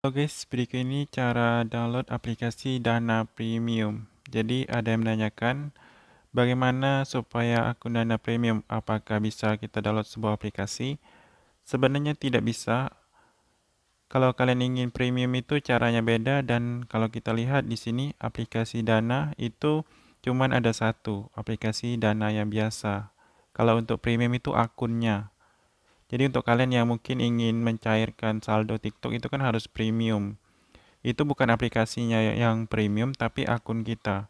Oke, guys, berikut ini cara download aplikasi Dana Premium. Jadi ada yang menanyakan bagaimana supaya akun Dana Premium, apakah bisa kita download sebuah aplikasi? Sebenarnya tidak bisa. Kalau kalian ingin premium itu caranya beda dan kalau kita lihat di sini aplikasi Dana itu cuman ada satu aplikasi Dana yang biasa. Kalau untuk premium itu akunnya. Jadi untuk kalian yang mungkin ingin mencairkan saldo TikTok itu kan harus premium. Itu bukan aplikasinya ya, yang premium tapi akun kita.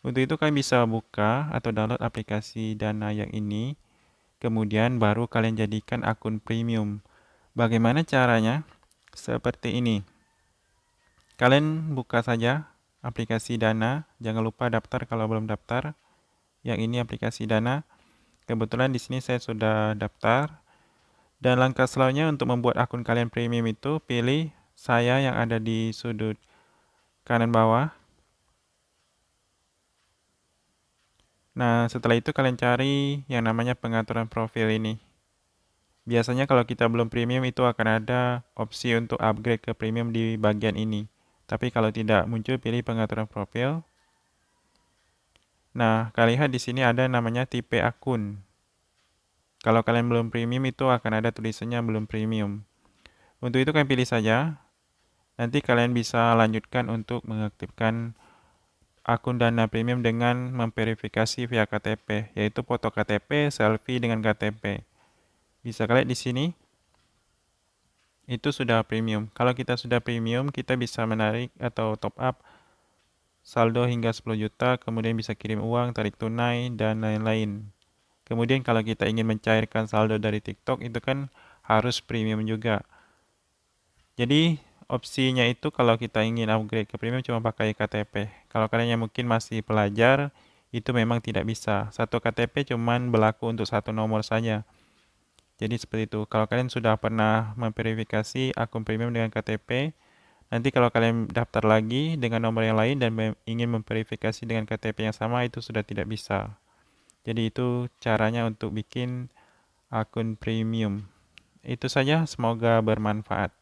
Untuk itu kalian bisa buka atau download aplikasi Dana yang ini. Kemudian baru kalian jadikan akun premium. Bagaimana caranya? Seperti ini. Kalian buka saja aplikasi Dana. Jangan lupa daftar kalau belum daftar. Yang ini aplikasi Dana. Kebetulan di sini saya sudah daftar. Dan langkah selanjutnya untuk membuat akun kalian premium itu, pilih saya yang ada di sudut kanan bawah. Nah, setelah itu kalian cari yang namanya pengaturan profil ini. Biasanya kalau kita belum premium itu akan ada opsi untuk upgrade ke premium di bagian ini. Tapi kalau tidak muncul, pilih pengaturan profil. Nah, kalian lihat di sini ada namanya tipe akun. Kalau kalian belum premium itu akan ada tulisannya belum premium. Untuk itu kalian pilih saja. Nanti kalian bisa lanjutkan untuk mengaktifkan akun Dana Premium dengan memverifikasi via KTP, yaitu foto KTP, selfie dengan KTP. Bisa kalian di sini. Itu sudah premium. Kalau kita sudah premium, kita bisa menarik atau top up saldo hingga 10 juta, kemudian bisa kirim uang, tarik tunai, dan lain-lain. Kemudian kalau kita ingin mencairkan saldo dari TikTok itu kan harus premium juga. Jadi opsinya itu kalau kita ingin upgrade ke premium cuma pakai KTP. Kalau kalian yang mungkin masih pelajar itu memang tidak bisa. Satu KTP cuman berlaku untuk satu nomor saja. Jadi seperti itu. Kalau kalian sudah pernah memverifikasi akun premium dengan KTP, Nanti kalau kalian daftar lagi dengan nomor yang lain dan ingin memverifikasi dengan KTP yang sama itu sudah tidak bisa. Jadi itu caranya untuk bikin akun premium. Itu saja, semoga bermanfaat.